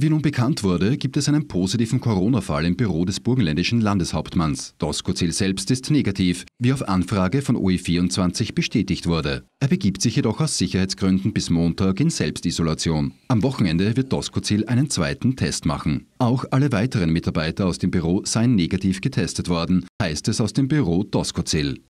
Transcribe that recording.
Wie nun bekannt wurde, gibt es einen positiven Corona-Fall im Büro des burgenländischen Landeshauptmanns. Doskozil selbst ist negativ, wie auf Anfrage von OE24 bestätigt wurde. Er begibt sich jedoch aus Sicherheitsgründen bis Montag in Selbstisolation. Am Wochenende wird Doskozil einen zweiten Test machen. Auch alle weiteren Mitarbeiter aus dem Büro seien negativ getestet worden, heißt es aus dem Büro Doskozil.